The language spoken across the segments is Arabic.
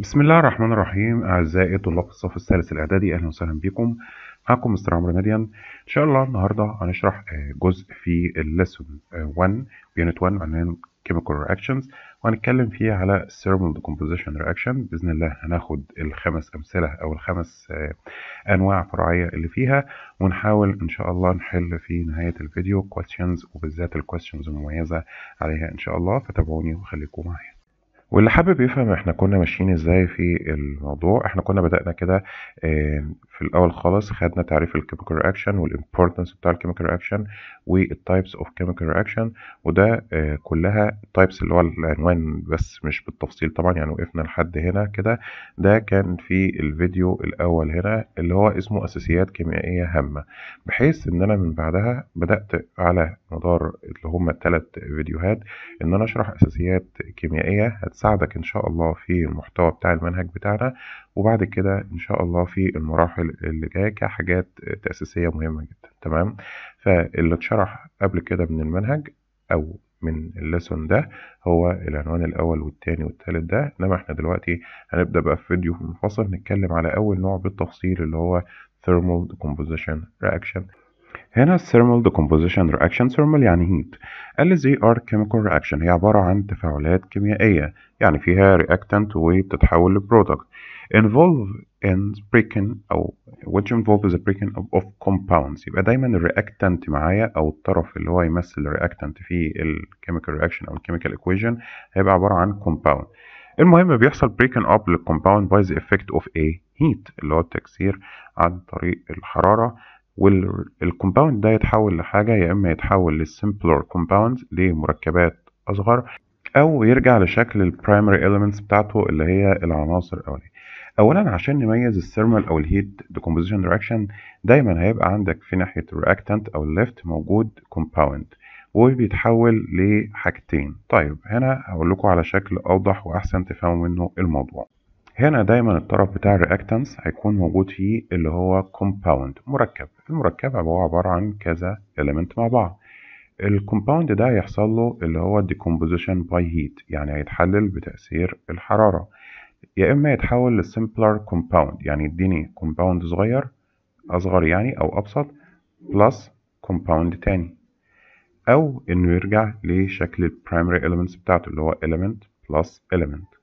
بسم الله الرحمن الرحيم أعزائي طلاب الصف الثالث الإعدادي أهلا وسهلا بكم معكم مستر عمرو مديان إن شاء الله النهاردة هنشرح آه، جزء في الليسون 1 يونت 1 عنوان chemical reactions وهنتكلم فيه على thermal decomposition reaction بإذن الله هناخد الخمس أمثلة أو الخمس آه، أنواع فرعية اللي فيها ونحاول إن شاء الله نحل في نهاية الفيديو questions وبالذات الكويستشنز المميزة عليها إن شاء الله فتابعوني وخليكم معايا واللي حابب يفهم احنا كنا ماشيين ازاي في الموضوع احنا كنا بدأنا كده آه، في الاول خالص خدنا تعريف الكيميكال رياكشن والامبورتنس بتاع الكيميكال رياكشن والتايبس اوف كيميكال رياكشن وده آه، كلها تايبس اللي هو العنوان بس مش بالتفصيل طبعا يعني وقفنا لحد هنا كده ده كان في الفيديو الاول هنا اللي هو اسمه اساسيات كيميائية هامة بحيث ان انا من بعدها بدأت على مدار اللي هما الثلاث فيديوهات ان انا اشرح اساسيات كيميائيه هتساعدك ان شاء الله في المحتوى بتاع المنهج بتاعنا وبعد كده ان شاء الله في المراحل اللي جايه كحاجات تاسيسيه مهمه جدا تمام فاللي اتشرح قبل كده من المنهج او من الليسون ده هو العنوان الأول والتاني والتالت ده إنما إحنا دلوقتي هنبدأ بقى في فيديو منفصل نتكلم على أول نوع بالتفصيل اللي هو Thermal Decomposition Reaction هنا thermal decomposition reaction thermal يعني heat اللي are chemical reaction هي عبارة عن تفاعلات كيميائية يعني فيها reactant وبتتحول لبرودكت involve in breaking أو which involve the breaking of, of compounds يبقى دايما reactant معايا أو الطرف اللي هو يمثل reactant في chemical reaction أو chemical equation هيبقى عبارة عن compound المهم بيحصل breaking up للcompound by the effect of a heat اللي هو التكسير عن طريق الحراره والكومباوند ده يتحول لحاجة يا إما يتحول للسمبلر كومباوند لمركبات أصغر أو يرجع لشكل البرايمري إيليمنتس بتاعته اللي هي العناصر الأولية أولا عشان نميز الثيرمال أو الهيت decomposition reaction دايما هيبقى عندك في ناحية الريأكتانت أو الليفت موجود كومباوند وبيتحول لحاجتين طيب هنا هقول لكم على شكل أوضح وأحسن تفهموا منه الموضوع هنا دايما الطرف بتاع الرياكتانس هيكون موجود فيه اللي هو كومباوند مركب المركب هو عبارة عن كذا element مع بعض الكومباوند ده هيحصل له اللي هو decomposition by heat يعني هيتحلل بتأثير الحرارة يا إما يتحول لسمبلر كومباوند يعني يديني كومباوند صغير أصغر يعني أو أبسط بلس كومباوند تاني أو إنه يرجع لشكل primary elements بتاعته اللي هو element plus element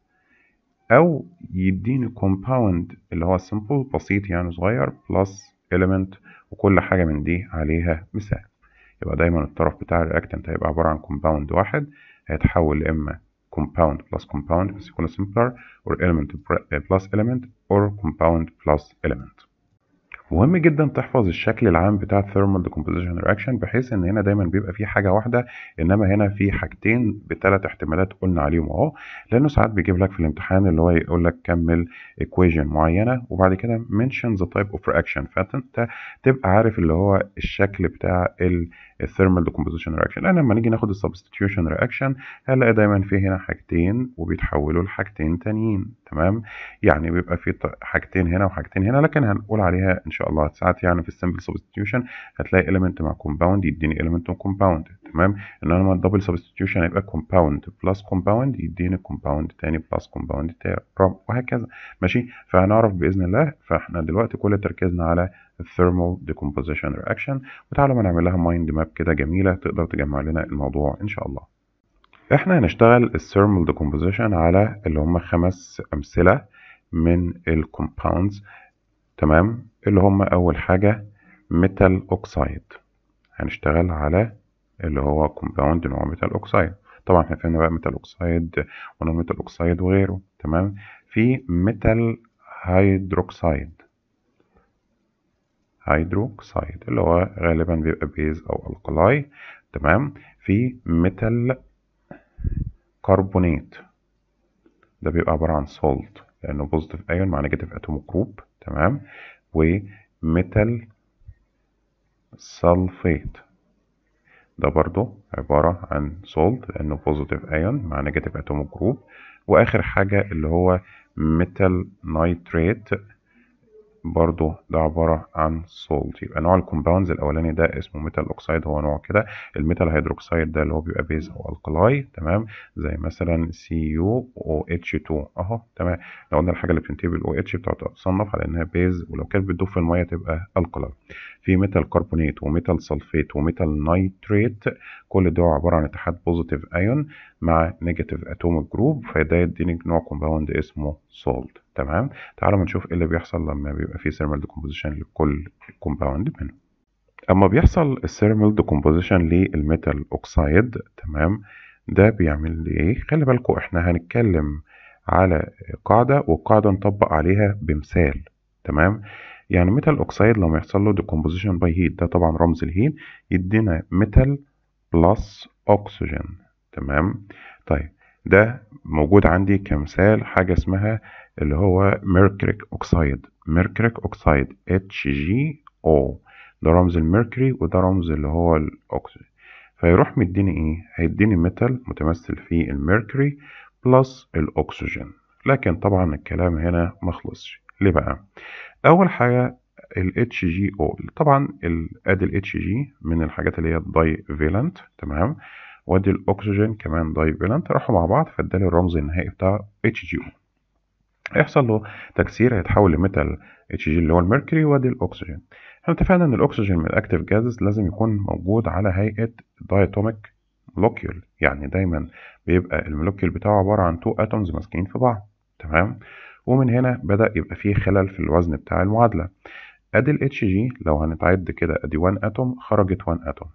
أو يديني كومباوند اللي هو سمبل بسيط يعني صغير بلس element وكل حاجة من دي عليها مثال يبقى دايما الطرف بتاع الرياكتنت هيبقى عبارة عن كومباوند واحد هيتحول إما compound plus compound بس يكون سمبلر or element plus element or compound plus element مهم جدا تحفظ الشكل العام بتاع الثيرمال ديكومبوزيشن رياكشن بحيث ان هنا دايما بيبقى في حاجه واحده انما هنا في حاجتين بثلاث احتمالات قلنا عليهم اهو لانه ساعات بيجيب لك في الامتحان اللي هو يقول لك كمل ايكويجن معينه وبعد كده منشن ذا تايب اوف رياكشن فانت تبقى عارف اللي هو الشكل بتاع ال الثيرمال ديكومبوزيشن رياكشن لان لما نيجي ناخد السبستيتيوشن رياكشن هنلاقي دايما في هنا حاجتين وبيتحولوا لحاجتين تانيين تمام يعني بيبقى في حاجتين هنا وحاجتين هنا لكن هنقول عليها ان شاء الله ساعات يعني في السمبل سبستيتيوشن هتلاقي ايليمنت مع كومباوند يديني ايليمنت وكومباوند تمام انما الدبل سبستيتيوشن هيبقى كومباوند بلس كومباوند يديني كومباوند تاني بلس كومباوند تاني وهكذا ماشي فهنعرف باذن الله فاحنا دلوقتي كل تركيزنا على thermal decomposition reaction وتعالوا ما نعمل لها مايند ماب كده جميلة تقدر تجمع لنا الموضوع إن شاء الله احنا هنشتغل thermal decomposition على اللي هم خمس أمثلة من compounds تمام اللي هم أول حاجة ميتال أوكسايد هنشتغل على اللي هو كومباوند نوع ميتال أوكسايد طبعا احنا فهمنا بقى ميتال أوكسايد ونوع ميتال أوكسايد وغيره تمام في ميتال هيدروكسايد هيدروكسيد اللي هو غالبا بيبقى بيز أو القلاي تمام في ميتال كربونات ده بيبقى عبارة عن سولت لأنه بوزيتيف أيون مع نيجاتيف أتوم جروب تمام وميتال سلفيت ده برضو عبارة عن سولت لأنه بوزيتيف أيون مع نيجاتيف أتوم جروب وآخر حاجة اللي هو ميتال نايتريت برضو ده عبارة عن صولت يبقى نوع الكومباوندز الأولاني ده اسمه ميتال أوكسايد هو نوع كده الميتال هيدروكسايد ده اللي هو بيبقى بيز أو ألقلاي تمام زي مثلا سي يو أو اتش 2 أهو تمام لو قلنا الحاجة اللي بتنتهي بالأو اتش بتقعد تصنف على إنها بيز ولو كانت بتدوب في المية تبقى ألقلاي في ميتال كربونيت وميتال سلفيت وميتال نيتريت كل ده عبارة عن اتحاد بوزيتيف أيون مع نيجاتيف أتوميك جروب فده يديني نوع كومباوند اسمه سولت تمام تعالوا نشوف ايه اللي بيحصل لما بيبقى في ثيرمال ديكومبوزيشن لكل كومباوند منه اما بيحصل الثيرمال ديكومبوزيشن للميتال اوكسايد تمام ده بيعمل لي ايه خلي بالكو احنا هنتكلم على قاعده والقاعده نطبق عليها بمثال تمام يعني ميتال اوكسايد لما يحصل له ديكومبوزيشن باي هيت ده طبعا رمز الهيل يدينا ميتال بلس اوكسجين تمام طيب ده موجود عندي كمثال حاجة اسمها اللي هو ميركريك أوكسايد ميركريك أوكسايد HGO ده رمز الميركري وده رمز اللي هو الأكسجين فيروح مديني إيه؟ هيديني ميتال متمثل في الميركري بلس الأكسجين لكن طبعا الكلام هنا مخلصش ليه بقى؟ أول حاجة ال HGO طبعا ادي ال HG من الحاجات اللي هي الداي فيلنت تمام؟ وادي الاكسجين كمان دايفيلنت راحوا مع بعض فادالي الرمز النهائي بتاع اتش جي او هيحصل له تكسير هيتحول لميتال اتش جي اللي هو الميركوري وادي الاكسجين احنا اتفقنا ان الاكسجين من الاكتيف جازز لازم يكون موجود على هيئه دايتوميك مولوكيول يعني دايما بيبقى المولوكيول بتاعه عباره عن تو اتومز ماسكين في بعض تمام ومن هنا بدا يبقى فيه خلل في الوزن بتاع المعادله ادي الاتش جي لو هنتعد كده ادي 1 اتوم خرجت 1 اتوم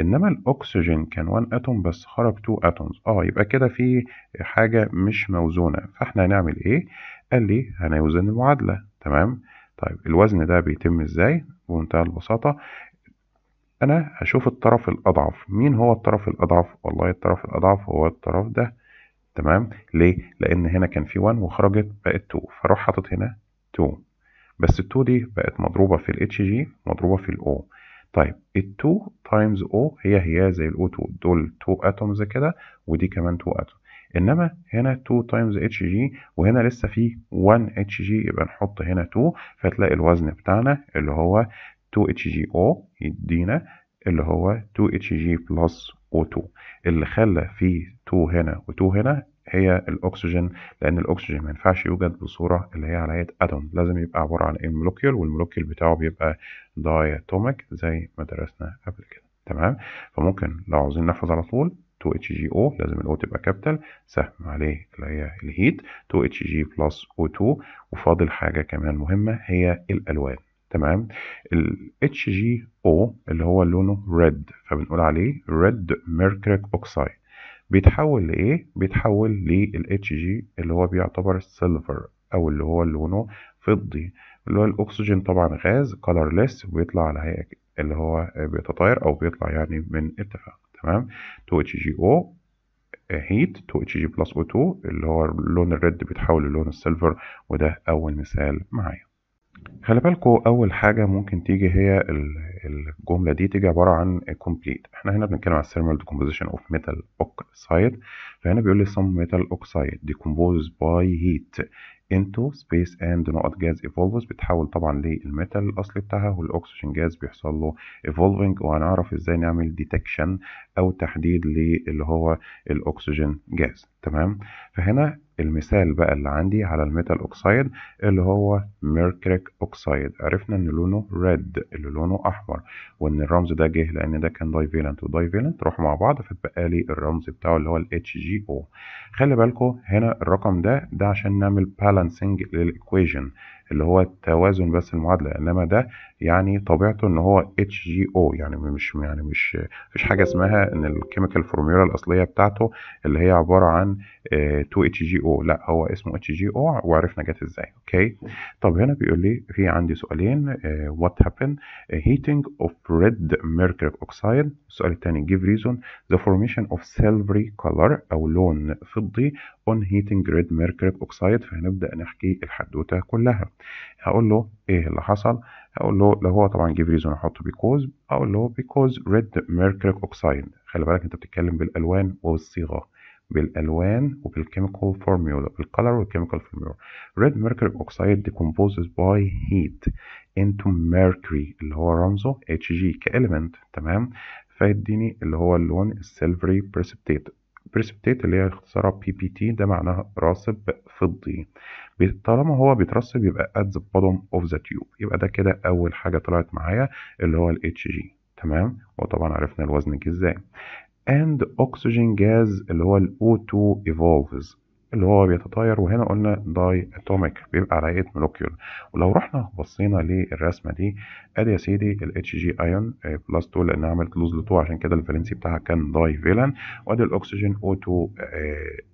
انما الاكسجين كان 1 اتوم بس خرج 2 اتومز اه يبقى كده في حاجه مش موزونه فاحنا هنعمل ايه قال لي هنوزن المعادله تمام طيب الوزن ده بيتم ازاي بمنتهى البساطه انا هشوف الطرف الاضعف مين هو الطرف الاضعف والله الطرف الاضعف هو الطرف ده تمام ليه لان هنا كان في 1 وخرجت بقت 2 فاروح حاطط هنا 2 بس ال2 دي بقت مضروبه في الاتش جي مضروبه في الاو طيب ال 2 تايمز او هي هي زي ال 2 دول 2 اتومز كده ودي كمان 2 اتوم انما هنا 2 تايمز اتش جي وهنا لسه في 1 اتش جي يبقى نحط هنا 2 فتلاقي الوزن بتاعنا اللي هو 2 اتش جي او يدينا اللي هو 2 اتش جي بلس او 2 اللي خلى في 2 هنا و2 هنا هي الاكسجين لان الاكسجين ما ينفعش يوجد بصوره اللي هي على هيئه اتوم لازم يبقى عباره عن مولكيول إيه؟ والمولوكيول بتاعه بيبقى دايتوميك زي ما درسنا قبل كده تمام فممكن لو عاوزين نحفظ على طول 2 اتش جي او لازم الاو تبقى كابيتال سهم عليه اللي هي الهيت 2 اتش جي بلس او 2 وفاضل حاجه كمان مهمه هي الالوان تمام ال اتش جي او اللي هو لونه ريد فبنقول عليه ريد ميركريك اوكسايد بيتحول لإيه؟ بيتحول لل HG اللي هو بيعتبر سيلفر أو اللي هو لونه فضي اللي هو الأكسجين طبعا غاز colorless وبيطلع على هيئة اللي هو بيتطاير أو بيطلع يعني من ارتفاع تمام 2HGO هيت 2HG بلس O2 اللي هو اللون الريد بيتحول للون السيلفر وده أول مثال معايا خلي بالكو أول حاجة ممكن تيجي هي الجملة دي تيجي عبارة عن complete احنا هنا بنتكلم على thermal decomposition of metal oxide فهنا بيقول لي some metal oxide decomposed by heat into space and نقط جاز evolves بتحول طبعا للميتال الأصلي بتاعها والأكسجين جاز بيحصل له evolving وهنعرف ازاي نعمل detection أو تحديد للي هو الأكسجين جاز تمام فهنا المثال بقى اللي عندي على الميتال اوكسايد اللي هو ميركريك اوكسايد عرفنا ان لونه ريد اللي لونه احمر وان الرمز ده جه لان ده كان دايفيلنت ودايفيلنت راحوا مع بعض فاتبقى لي الرمز بتاعه اللي هو ال او خلي بالكم هنا الرقم ده ده عشان نعمل بالانسنج للايكويجن اللي هو توازن بس المعادلة إنما ده يعني طبيعته إن هو اتش جي او يعني مش يعني مش فيش حاجة اسمها إن الكيميكال فورميولا الأصلية بتاعته اللي هي عبارة عن 2 اتش جي او لا هو اسمه اتش جي او وعرفنا جت إزاي أوكي طب هنا بيقول لي في عندي سؤالين وات آه، هابن heating of red mercury oxide السؤال الثاني give reason the formation of silvery color أو لون فضي on heating red mercury oxide فهنبدأ نحكي الحدوتة كلها هقول له ايه اللي حصل هقول له لو هو طبعا جيف ريزون احطه بيكوز اقول له بيكوز ريد ميركوريك اوكسايد خلي بالك انت بتتكلم بالالوان وبالصيغه بالالوان وبالكيميكال فورميولا بالكلر والكيميكال فورميولا ريد ميركوري اوكسايد ديكومبوزز باي هيت انتو ميركوري اللي هو رمزه اتش جي كاليمنت تمام فيديني اللي هو اللون السيلفري بريسبتيت بريسبتيت اللي هي اختصارها بي بي تي ده معناها راسب فضي طالما هو بيترسب يبقى at the bottom of the tube يبقى ده كده أول حاجة طلعت معايا اللي هو ال HG تمام وطبعا عرفنا الوزن ازاي and oxygen gas اللي هو ال O2 evolves اللي هو بيتطاير وهنا قلنا داي اتوميك بيبقى على هيئه مولوكيول ولو رحنا بصينا للرسمه دي ادي يا سيدي الاتش جي ايون بلس 2 لانها عملت لوز ل 2 عشان كده الفالنسي بتاعها كان داي فيلان وادي الاكسجين او 2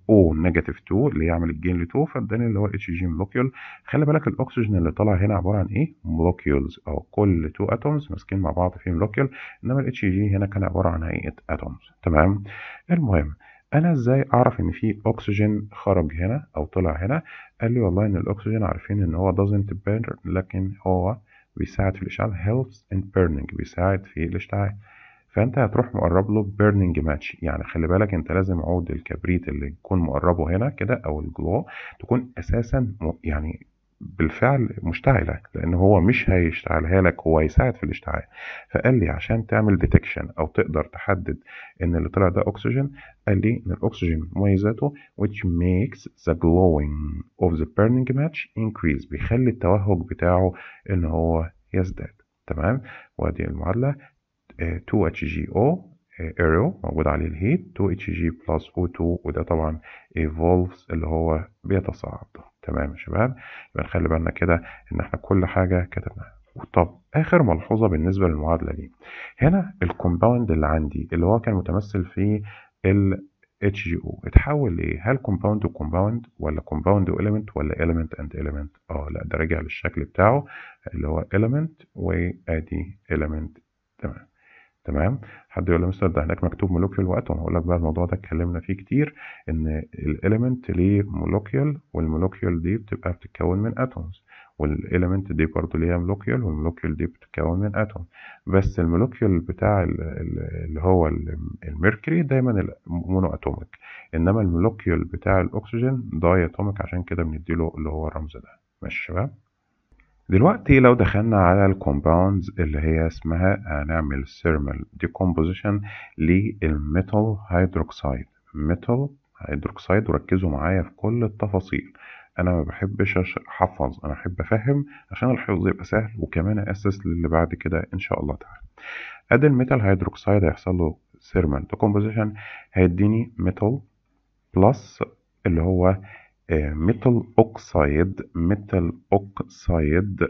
او نيجاتيف 2 اللي يعمل الجين ل 2 فاداني اللي هو الاتش جي مولوكيول خلي بالك الاكسجين اللي طالع هنا عباره عن ايه مولوكيولز او كل 2 اتومز ماسكين مع بعض في مولوكيول انما الاتش جي هنا كان عباره عن هيئه اتومز تمام المهم انا ازاي اعرف ان في اكسجين خرج هنا او طلع هنا قال لي والله ان الاكسجين عارفين ان هو doesn't burn لكن هو بيساعد في الاشعاع helps in burning بيساعد في الاشتعال فانت هتروح مقرب له بيرنينج ماتش يعني خلي بالك انت لازم عود الكبريت اللي يكون مقربه هنا كده او الجلو تكون اساسا يعني بالفعل مشتعله لان هو مش هيشتعلها لك هو هيساعد في الاشتعال فقال لي عشان تعمل ديتكشن او تقدر تحدد ان اللي طلع ده اكسجين قال لي ان الاكسجين مميزاته which makes the glowing of the burning match increase بيخلي التوهج بتاعه ان هو يزداد تمام وادي المعادله 2 HGO ايرو موجود عليه الهيت 2 HG plus O2 وده طبعا ايفولفز اللي هو بيتصاعد تمام يا شباب يبقى نخلي بالنا كده ان احنا كل حاجه كتبناها طب اخر ملحوظه بالنسبه للمعادله دي هنا الكومباوند اللي عندي اللي هو كان متمثل في ال HGO اتحول لايه؟ هل كومباوند وكومباوند ولا كومباوند واليمنت ولا اليمنت اند اليمنت؟ اه لا ده رجع للشكل بتاعه اللي هو اليمنت وادي اليمنت تمام تمام حد يقول لي مستر ده هناك مكتوب مولوكيول واتوم هقول لك بقى الموضوع ده اتكلمنا فيه كتير ان الاليمنت ليه مولوكيول والمولوكيول دي بتبقى بتتكون من اتومز والاليمنت دي برضه ليها مولوكيول والمولوكيول دي بتتكون من اتوم بس المولوكيول بتاع اللي هو الميركوري دايما مونو اتوميك انما المولوكيول بتاع الاكسجين داي اتوميك عشان كده بنديله اللي هو الرمز ده ماشي شباب دلوقتي لو دخلنا على الكومباوندز اللي هي اسمها هنعمل ثيرمال ديكومبوزيشن للميتال هيدروكسيد ميتال هيدروكسيد وركزوا معايا في كل التفاصيل انا ما بحبش احفظ انا بحب افهم عشان الحفظ يبقى سهل وكمان اسس للي بعد كده ان شاء الله تعالى ادي الميتال هيدروكسيد هيحصل له ثيرمال ديكومبوزيشن هيديني ميتال بلس اللي هو ميتال اوكسايد ميتال اوكسايد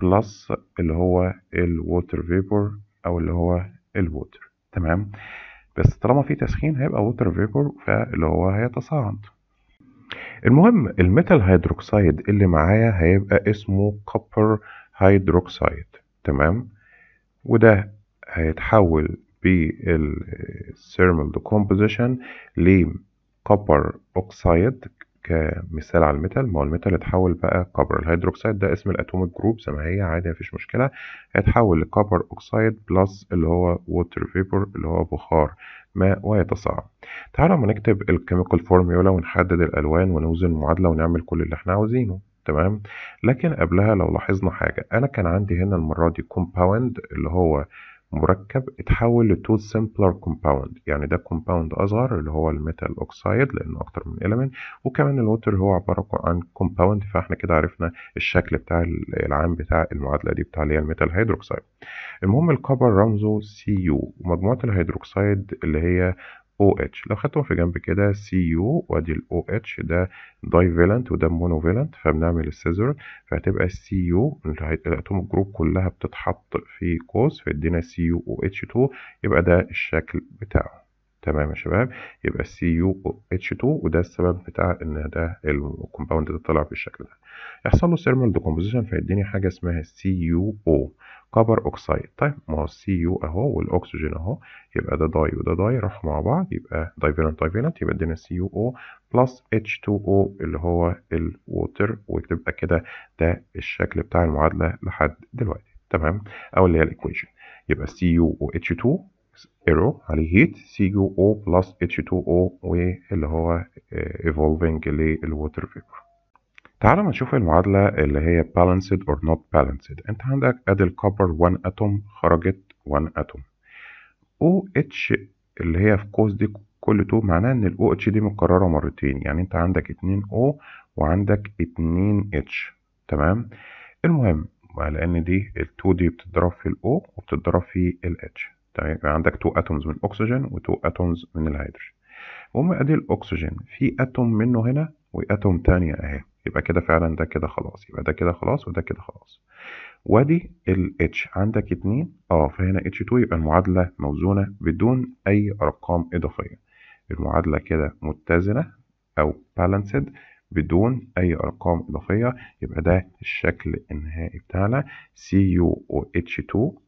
بلس اللي هو الووتر فيبور او اللي هو الووتر تمام بس طالما في تسخين هيبقى ووتر فيبور فاللي هو هيتصاعد المهم الميتال هيدروكسايد اللي معايا هيبقى اسمه كوبر هيدروكسايد تمام وده هيتحول بالثيرمال ديكومبوزيشن لكوبر اوكسايد كمثال على الميتال ما هو الميتال اتحول بقى كبر الهيدروكسيد ده اسم الاتوميك جروب زي ما هي عادي مفيش مشكله هيتحول لكبر اوكسيد بلس اللي هو ووتر فيبر اللي هو بخار ماء ويتصاعد تعالوا اما نكتب الكيميكال فورميولا ونحدد الالوان ونوزن المعادله ونعمل كل اللي احنا عاوزينه تمام لكن قبلها لو لاحظنا حاجة أنا كان عندي هنا المرة دي كومباوند اللي هو مركب اتحول لتو سمبلر كومباوند يعني ده كومباوند اصغر اللي هو الميتال اوكسايد لانه اكتر من اليمنت وكمان الوتر هو عباره عن كومباوند فاحنا كده عرفنا الشكل بتاع العام بتاع المعادله دي بتاع اللي هي الميتال هيدروكسايد المهم الكبر رمزه سي يو ومجموعه الهيدروكسايد اللي هي OH لو خدتهم في جنب كده CU وادي ال OH ده داي وده مونو فبنعمل السيزر فهتبقى CU الاتوم جروب كلها بتتحط في قوس فيدينا CuOH2 يبقى ده الشكل بتاعه تمام يا شباب يبقى سي يو اتش 2 وده السبب بتاع ان ده الكومباوند ده طلع بالشكل ده يحصل له ثيرمال ديكومبوزيشن فيديني حاجه اسمها سي يو او كبر اوكسايد طيب ما هو السي يو اهو والاكسجين اهو يبقى ده داي وده داي راحوا مع بعض يبقى دايفيلنت دايفيلنت يبقى ادينا سي يو او بلس اتش 2 او اللي هو الووتر وتبقى كده ده الشكل بتاع المعادله لحد دلوقتي تمام او اللي هي الايكويشن يبقى سي يو او اتش 2 ايرو عليه هيت يو او بلس اتش 2 او واللي هو ايفولفنج للووتر فيبر ما نشوف المعادلة اللي هي بالانسد اور نوت بالانسد انت عندك ادي الكوبر 1 اتوم خرجت 1 اتوم او اتش اللي هي في قوس دي كل تو معناه ان الاو اتش دي متكررة مرتين يعني انت عندك 2 او وعندك 2 اتش تمام المهم لان دي ال2 دي بتضرب في الاو وبتضرب في الاتش تمام يبقى عندك تو اتومز من الاكسجين وتو اتومز من الهيدروجين المهم ادي الاكسجين في اتوم منه هنا واتوم تانية اهي يبقى كده فعلا ده كده خلاص يبقى ده كده خلاص وده كده خلاص وادي ال H عندك اتنين اه فهنا H2 يبقى المعادلة موزونة بدون أي أرقام إضافية المعادلة كده متزنة أو بالانسد بدون أي أرقام إضافية يبقى ده الشكل النهائي بتاعنا CuOH2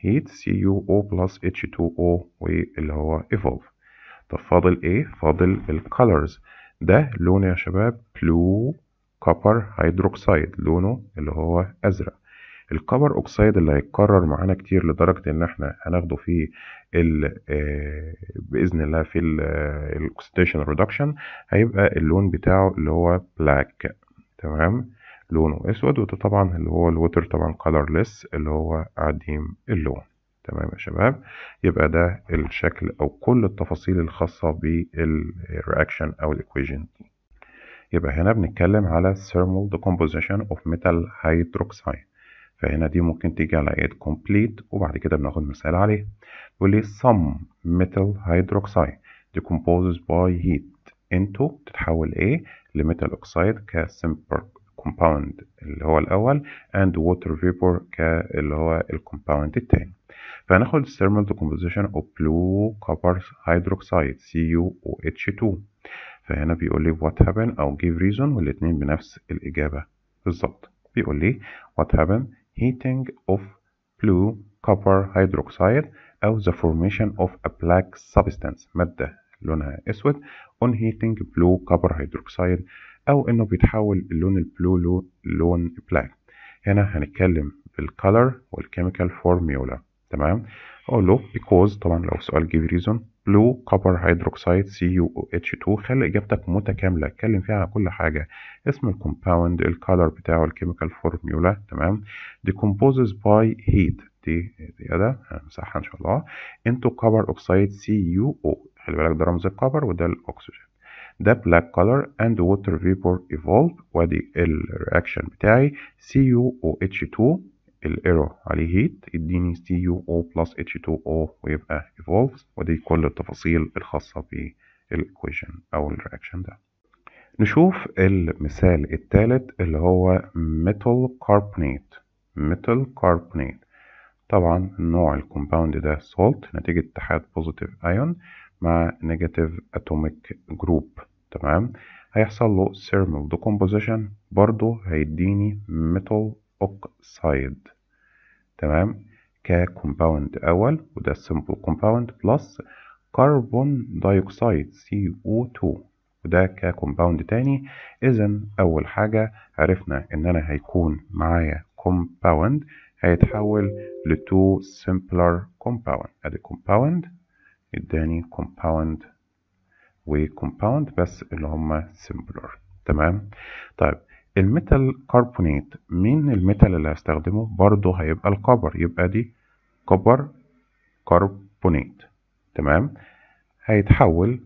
هيت سي يو او بلس اتش 2 او واللي هو ايفولف طب فاضل ايه فاضل الكالرز ده لونه يا شباب بلو كوبر هيدروكسيد لونه اللي هو ازرق الكوبر اوكسيد اللي هيتكرر معانا كتير لدرجه ان احنا هناخده في ال آه، باذن الله في الاكسيديشن آه، ريدكشن هيبقى اللون بتاعه اللي هو بلاك تمام لونه اسود وده طبعا اللي هو الوتر طبعا colorless اللي هو عديم اللون تمام يا شباب يبقى ده الشكل او كل التفاصيل الخاصة بالرياكشن او الايكويجن دي يبقى هنا بنتكلم على thermal decomposition of metal hydroxide فهنا دي ممكن تيجي على ايد complete وبعد كده بناخد مثال عليه بيقول لي some metal hydroxide decomposes by heat into تتحول ايه لميتال اوكسايد كسمبر كومباوند اللي هو الأول and water vapor اللي هو الكومباوند التاني فهناخد thermal decomposition of blue copper hydroxide CuOH2 فهنا بيقول لي what happened أو give reason والاتنين بنفس الإجابة بالظبط بيقول لي what happened heating of blue copper hydroxide أو the formation of a black substance مادة لونها أسود on heating blue copper hydroxide او انه بيتحول اللون البلو لون بلاك هنا هنتكلم بالcolor والكيميكال فورميولا تمام اقول له بيكوز طبعا لو سؤال جيف ريزون بلو كوبر هيدروكسيد اتش 2 خلي اجابتك متكامله اتكلم فيها على كل حاجه اسم الكومباوند الكالر بتاعه الكيميكال فورميولا تمام decomposes by heat دي زياده هنمسحها ان شاء الله into copper oxide او خلي بالك ده رمز الكوبر وده الاكسجين ده black color and water vapor evolved وادي الرياكشن بتاعي CuOH2 الايرو عليه هيت يديني CuO plus H2O ويبقى evolves ودي كل التفاصيل الخاصة بالايكويشن او الرياكشن ده نشوف المثال الثالث اللي هو metal carbonate metal carbonate طبعا نوع الكومباوند ده سولت نتيجة اتحاد بوزيتيف ايون مع نيجاتيف اتوميك جروب تمام هيحصل له ثيرمال ديكومبوزيشن برضه هيديني ميتال اوكسايد تمام ككومباوند اول وده سمبل كومباوند بلس كربون دايوكسيد او 2 وده ككومباوند تاني اذا اول حاجه عرفنا ان انا هيكون معايا كومباوند هيتحول لتو سمبلر كومباوند ادي كومباوند اداني compound وcompound بس اللي هما سيمبلر تمام طيب الميتال كاربونيت مين الميتال اللي هستخدمه برضه هيبقى الكوبر يبقى دي كوبر كاربونيت تمام هيتحول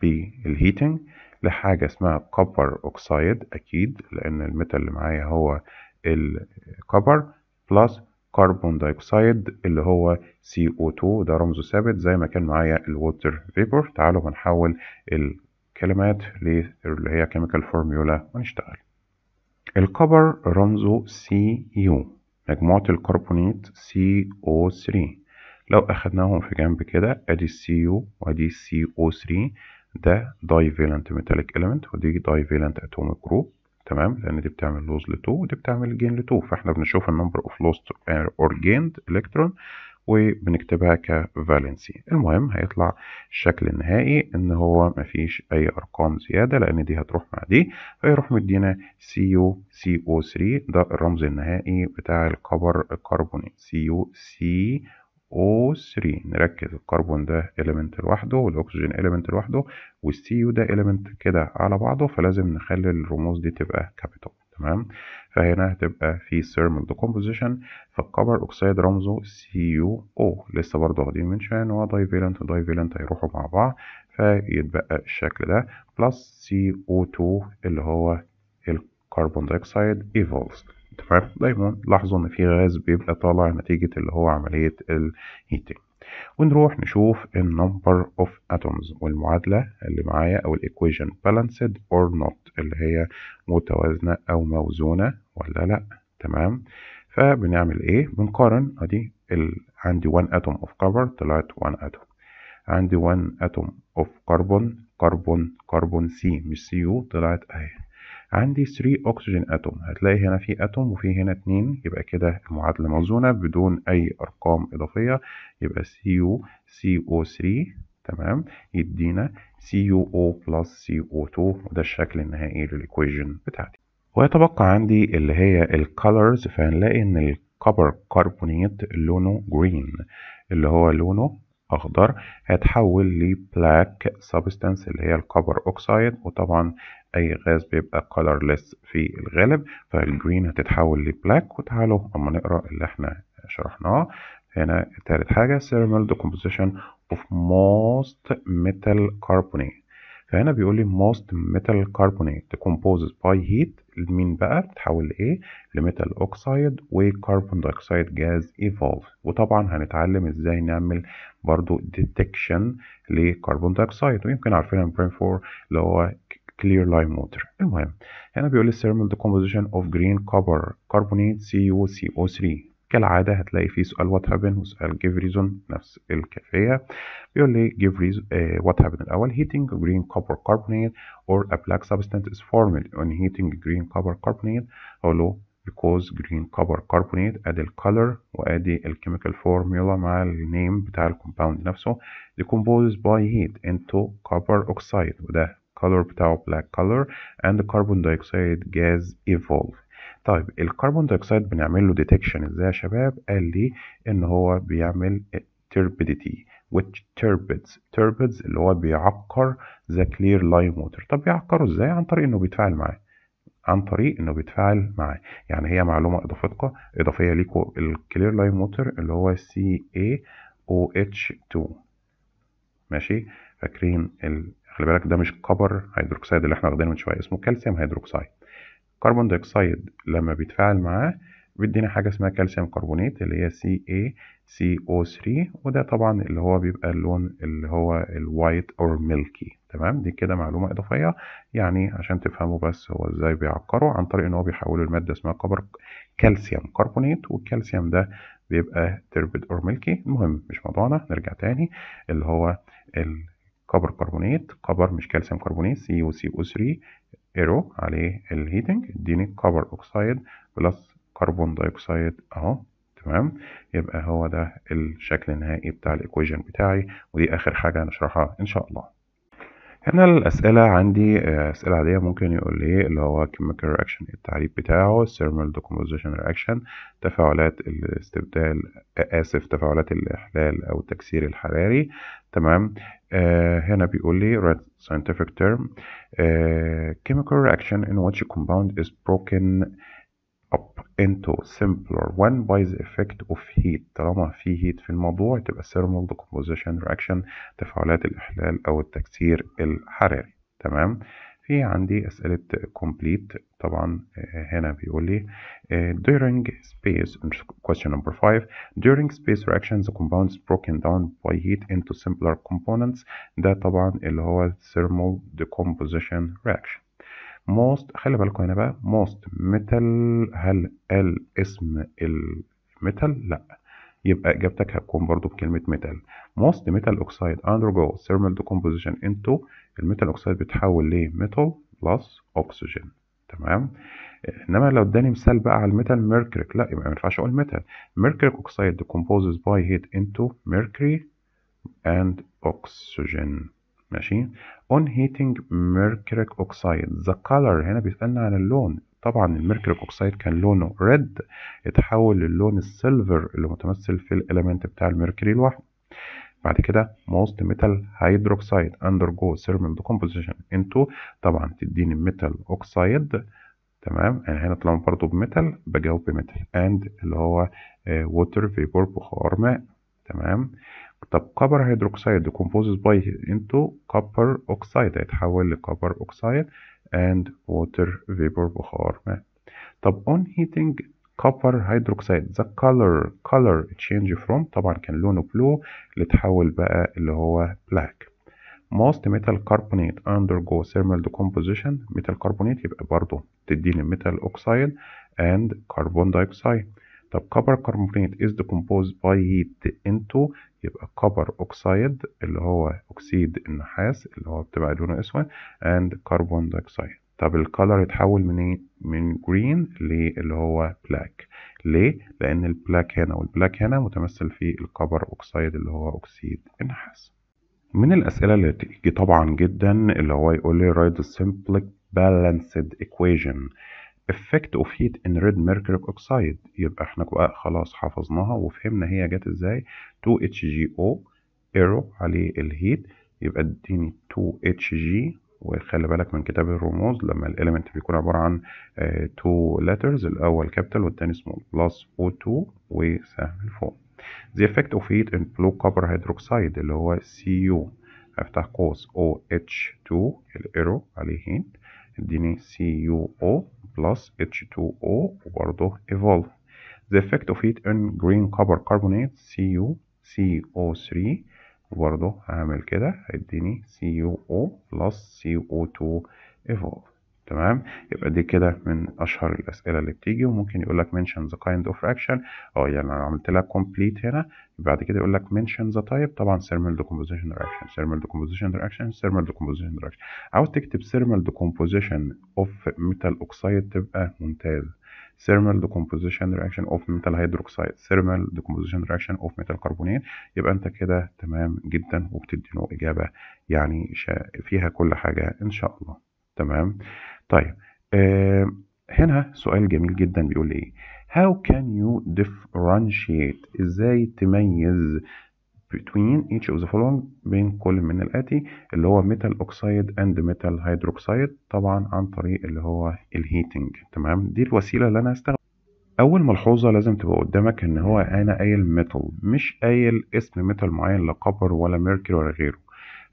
بالهيتنج لحاجة اسمها كوبر أوكسايد أكيد لأن الميتال اللي معايا هو الكوبر بلس كربون دايوكسيد اللي هو CO2 ده رمزه ثابت زي ما كان معايا الووتر فيبور تعالوا هنحول الكلمات اللي هي كيميكال فورميولا ونشتغل الكبر رمزه CU مجموعة الكربونات CO3 لو أخدناهم في جنب كده أدي CU وأدي CO3 ده دايفيلنت ميتاليك إيليمنت ودي دايفيلنت أتوميك جروب تمام لان دي بتعمل لوز ل2 ودي بتعمل جين ل2 فاحنا بنشوف النمبر اوف لوست اور جيند الكترون وبنكتبها كفالنسي المهم هيطلع الشكل النهائي ان هو مفيش اي ارقام زيادة لان دي هتروح مع دي فيروح مدينا سي CO3 ده الرمز النهائي بتاع الكبر الكربوني CuCO3 o 3 نركز الكربون ده إليمنت لوحده والأكسجين إليمنت لوحده والسي يو ده إليمنت كده على بعضه فلازم نخلي الرموز دي تبقى كابيتال تمام فهنا هتبقى في ثيرمال ديكومبوزيشن فالكبر أكسيد رمزه CuO لسه برضه واخدين من شان إن هو دايفيلنت ودايفيلنت هيروحوا مع بعض فيتبقى الشكل ده بلس CO2 اللي هو الكربون دايوكسيد ايفولز تمام دايما لاحظوا ان في غاز بيبقى طالع نتيجة اللي هو عملية الهيتنج ونروح نشوف النمبر اوف اتومز والمعادلة اللي معايا او الايكويشن بالانسد اور نوت اللي هي متوازنة او موزونة ولا لا تمام فبنعمل ايه بنقارن ادي ال... عندي 1 اتوم اوف كبر طلعت 1 اتوم عندي 1 اتوم اوف كربون كربون كربون سي مش سي يو طلعت اهي عندي 3 أكسجين أتوم هتلاقي هنا في أتوم وفي هنا اتنين يبقى كده المعادلة موزونة بدون أي أرقام إضافية يبقى CO CO3 تمام يدينا CuO plus CO2 وده الشكل النهائي للإيكويجن بتاعتي ويتبقى عندي اللي هي الكالرز فهنلاقي إن الكبر كربونيت لونه جرين اللي هو لونه أخضر هتحول بلاك سبستانس اللي هي الكوبر أوكسايد وطبعا أي غاز بيبقى colorless في الغالب فالجرين هتتحول بلاك وتعالوا أما نقرأ اللي احنا شرحناه هنا تالت حاجة thermal decomposition of most metal carbonate فهنا بيقول لي most metal carbonate decomposes by heat مين بقى بتتحول لايه لميتال اوكسايد وكربون دايوكسيد جاز ايفولف وطبعا هنتعلم ازاي نعمل برضو ديتكشن لكربون دايوكسيد ويمكن عارفينها من برين 4 اللي هو clear lime water المهم هنا بيقول لي thermal decomposition of green copper carbonate CuCO3 كالعادة هتلاقي فيه سؤال what happened وسؤال give reason نفس الكيفية بيقول لي reason uh, what happened الأول heating green copper carbonate or a black substance is formed on heating green copper carbonate أقول له because green copper carbonate ادي color وادي الكيميكال فورمولا مع النيم بتاع الكومباوند نفسه decomposes by heat into copper oxide وده color بتاعه black color and carbon dioxide gas evolve طيب الكربون دايوكسيد بنعمل له ديتكشن ازاي يا شباب قال لي ان هو بيعمل turbidity which turbid's turbid's اللي هو بيعكر ذا كلير لايم ووتر طب بيعكره ازاي عن طريق انه بيتفاعل معاه عن طريق انه بيتفاعل معاه يعني هي معلومه اضافتكم اضافيه ليكم الكلير لايم ووتر اللي هو سي اي اتش 2 ماشي فاكرين ال... خلي بالك ده مش كبر هيدروكسيد اللي احنا واخدينه من شويه اسمه كالسيوم هيدروكسيد الكربون دايوكسيد لما بيتفاعل معاه بيدينا حاجة اسمها كالسيوم كربونات اللي هي CaCO3 وده طبعا اللي هو بيبقى اللون اللي هو الوايت أو ميلكي تمام دي كده معلومة إضافية يعني عشان تفهموا بس هو إزاي بيعكروا عن طريق إن هو بيحولوا المادة اسمها كبر كالسيوم كربونات والكالسيوم ده بيبقى تربد أو ميلكي المهم مش موضوعنا نرجع تاني اللي هو الكبر كربونات كبر مش كالسيوم كربونات او 3 ايرو عليه الهيتنج اديني كبر اوكسايد بلس كربون دايوكسيد اهو تمام يبقى هو ده الشكل النهائي بتاع الايكويجن بتاعي ودي اخر حاجه هنشرحها ان شاء الله هنا الأسئلة عندي آه، أسئلة عادية ممكن يقول لي اللي هو chemical reaction التعريف بتاعه thermal decomposition reaction تفاعلات الاستبدال آسف تفاعلات الإحلال أو التكسير الحراري تمام آه هنا بيقول لي red scientific term آه chemical reaction in which a compound is broken into simpler one by the effect of heat طالما في heat في الموضوع تبقى thermal decomposition reaction تفاعلات الإحلال أو التكسير الحراري تمام في عندي أسئلة complete طبعا هنا بيقول لي during space question number five during space reactions the compounds broken down by heat into simpler components ده طبعا اللي هو thermal decomposition reaction most خلي بالكم هنا بقى most metal هل ال اسم الميتال لا يبقى اجابتك هتكون برضو بكلمة metal most metal oxide undergo thermal decomposition into الميتال اوكسيد بيتحول لميتال بلس اوكسجين تمام انما لو اداني مثال بقى على الميتال ميركريك لا يبقى ما ينفعش اقول ميتال ميركريك اوكسيد decomposes باي هيت انتو mercury اند oxygen ماشي اون هيتنج ميركوريك اوكسايد ذا كلر هنا بيسالنا عن اللون طبعا الميركوريك اوكسايد كان لونه ريد اتحول للون السيلفر اللي متمثل في الاليمنت بتاع الميركوري لوحده بعد كده most metal hydroxide undergo thermal decomposition into طبعا تديني metal اوكسايد تمام انا هنا طالما برضه بميتال بجاوب بميتال and اللي هو آه، water vapor بخار ماء تمام طب كوبر هيدروكسيد ديكومبوزز باي انتو كوبر اوكسايد هيتحول لكوبر اوكسايد اند ووتر فيبر بخار ماء طب اون هيتنج كوبر هيدروكسيد ذا كولر كولر تشينج فروم طبعا كان لونه بلو لتحول بقى اللي هو بلاك most metal carbonate undergo thermal decomposition metal carbonate يبقى برضه تديني metal oxide and carbon dioxide طب copper carbonate is decomposed by heat into يبقى كوبر اوكسايد اللي هو اكسيد النحاس اللي هو بتبقى لونه اسود اند كربون دايوكسيد طب الكالر يتحول من ايه من جرين للي هو بلاك ليه لان البلاك هنا والبلاك هنا متمثل في الكوبر اوكسيد اللي هو اكسيد النحاس من الاسئله اللي تيجي طبعا جدا اللي هو يقول لي write the simple balanced equation effect of heat in red mercury oxide يبقى احنا آه، خلاص حفظناها وفهمنا هي جت ازاي 2 HGO arrow عليه الهيت يبقى اديني 2 HG وخلي بالك من كتاب الرموز لما الاليمنت بيكون عبارة عن 2 آه، letters الأول capital والتاني سمول plus O2 وسهم الفوق The effect of heat in blue copper hydroxide اللي هو CU افتح قوس OH2 الايرو عليه هيت اديني CuO plus H2O وبرضه evolve the effect of heat on green copper carbonate Cu CO3 وبرضه هعمل كده هيديني CuO plus CO2 evolve تمام يبقى دي كده من اشهر الاسئله اللي بتيجي وممكن يقول لك منشن ذا كايند اوف اكشن اه يعني انا عملت لها كومبليت هنا بعد كده يقول لك منشن ذا تايب طبعا ثيرمال ديكومبوزيشن ريكشن ثيرمال ديكومبوزيشن ريكشن ثيرمال ديكومبوزيشن ريكشن عاوز تكتب ثيرمال ديكومبوزيشن اوف ميتال اوكسايد تبقى ممتاز ثيرمال ديكومبوزيشن ريكشن اوف ميتال هيدروكسايد ثيرمال ديكومبوزيشن ريكشن اوف ميتال كربونيل يبقى انت كده تمام جدا وبتدي له اجابه يعني فيها كل حاجه ان شاء الله تمام طيب آه هنا سؤال جميل جدا بيقول ايه how can you differentiate ازاي تميز between each of the following بين كل من الآتي اللي هو ميتال أوكسايد أند ميتال هيدروكسايد طبعا عن طريق اللي هو الهيتنج تمام دي الوسيلة اللي أنا هستخدمها أول ملحوظة لازم تبقى قدامك إن هو أنا قايل ميتال مش قايل اسم ميتال معين لا كوبر ولا ميركوري ولا غيره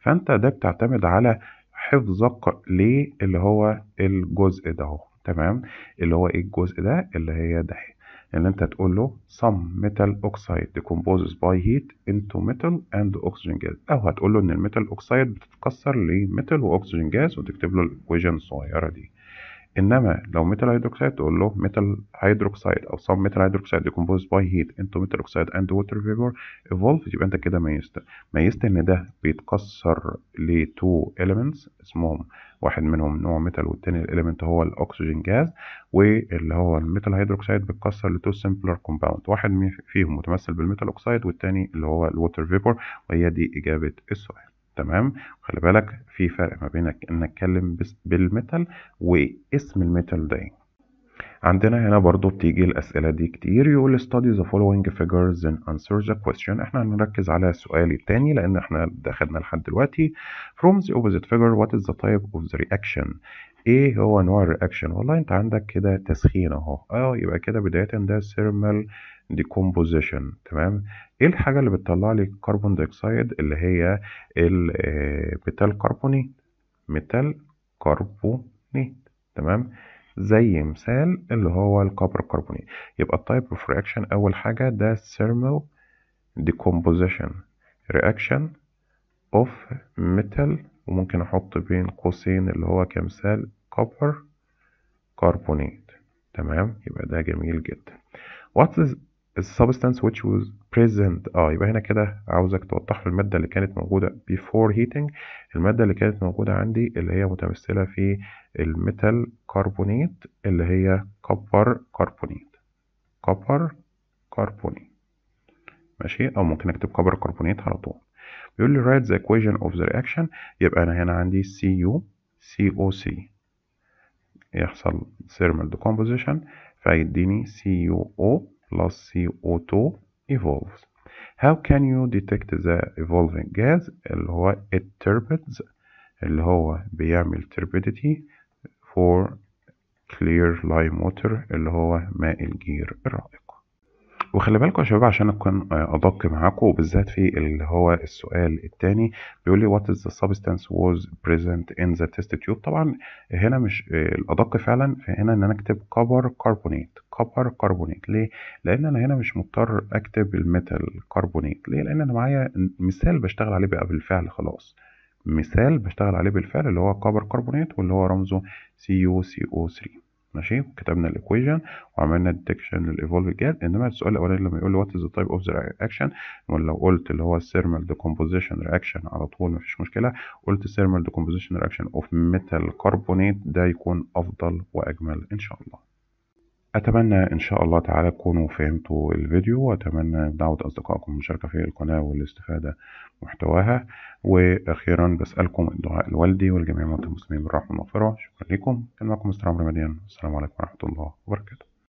فأنت ده بتعتمد على حفظك ليه اللي هو الجزء ده هو. تمام اللي هو ايه الجزء ده اللي هي ده اللي يعني انت تقول له some metal oxide decomposes by heat into metal and oxygen gas او هتقول له ان الميتال اوكسايد بتتكسر لميتال واكسجين جاز وتكتب له الايكويشن الصغيره دي انما لو ميتال هيدروكسيد تقول له ميتال هيدروكسيد او صم ميتال هيدروكسيد ديكومبوز باي هيت انتو ميتال اوكسيد اند ووتر فيبر ايفولف يبقى انت كده ميزت ميزت ان ده بيتكسر لتو اليمنتس اسمهم واحد منهم نوع ميتال والتاني الاليمنت هو الاكسجين جاز واللي هو الميتال هيدروكسيد بيتكسر لتو سمبلر كومباوند واحد فيهم متمثل بالميتال اوكسيد والتاني اللي هو الووتر فيبر وهي دي اجابه السؤال تمام خلي بالك في فرق ما بين انك تكلم بالميتال واسم الميتال ده عندنا هنا برضو بتيجي الأسئلة دي كتير يقول study the following figures and answer the question احنا هنركز على السؤال التاني لأن احنا دخلنا لحد دلوقتي from the opposite figure what is the type of the reaction ايه هو نوع الرياكشن والله انت عندك كده تسخين اهو اه يبقى كده بداية ده ثيرمال ديكومبوزيشن تمام ايه الحاجة اللي بتطلع لي كربون دايوكسيد اللي هي الميتال كربونيت ميتال كربونيت تمام زي مثال اللي هو الكوبر كربونيت يبقى التايب اوف رياكشن اول حاجة ده ثيرمال رياكشن اوف ميتال metal وممكن أحط بين قوسين اللي هو كمثال copper carbonate تمام يبقى ده جميل جدا what is the substance which was present اه يبقى هنا كده عاوزك توضح لي المادة اللي كانت موجودة before heating المادة اللي كانت موجودة عندي اللي هي متمثلة في الميتال كربونيت اللي هي copper كربونيت copper كربونيت ماشي او ممكن اكتب كوبر كربونيت على طول بيقول لي write the equation of the reaction يبقى أنا هنا عندي CU COC يحصل thermal decomposition فيديني CuO plus CO2 evolves how can you detect the evolving gas اللي هو it turbines اللي هو بيعمل turbidity for clear lime water اللي هو ماء الجير الرائق وخلي بالكم يا شباب عشان اكون آه، ادق معاكم وبالذات في اللي هو السؤال الثاني بيقول لي وات از ذا سبستانس was present in the test tube طبعا هنا مش آه، الادق فعلا هنا ان انا اكتب كبر كربونيت كبر كربونيت ليه لان انا هنا مش مضطر اكتب الميتال كربونيت ليه لان انا معايا مثال بشتغل عليه بقى بالفعل خلاص مثال بشتغل عليه بالفعل اللي هو كبر كربونيت واللي هو رمزه CuCO3 ماشي كتبنا الايكويشن وعملنا ديتكشن للايفولف جاز انما السؤال الاولاني لما يقول لي وات از ذا تايب اوف ذا رياكشن لو قلت اللي هو الثيرمال ديكومبوزيشن رياكشن على طول مفيش مشكله قلت الثيرمال ديكومبوزيشن رياكشن اوف ميتال كربونيت ده يكون افضل واجمل ان شاء الله أتمنى إن شاء الله تعالى تكونوا فهمتوا الفيديو وأتمنى دعوة أصدقائكم المشاركة في القناة والاستفادة محتواها وأخيرا بسألكم الدعاء الوالدي والجميع المسلمين بالرحمة والمغفرة شكرا لكم كان معكم مستر عمرو مديان والسلام عليكم ورحمة الله وبركاته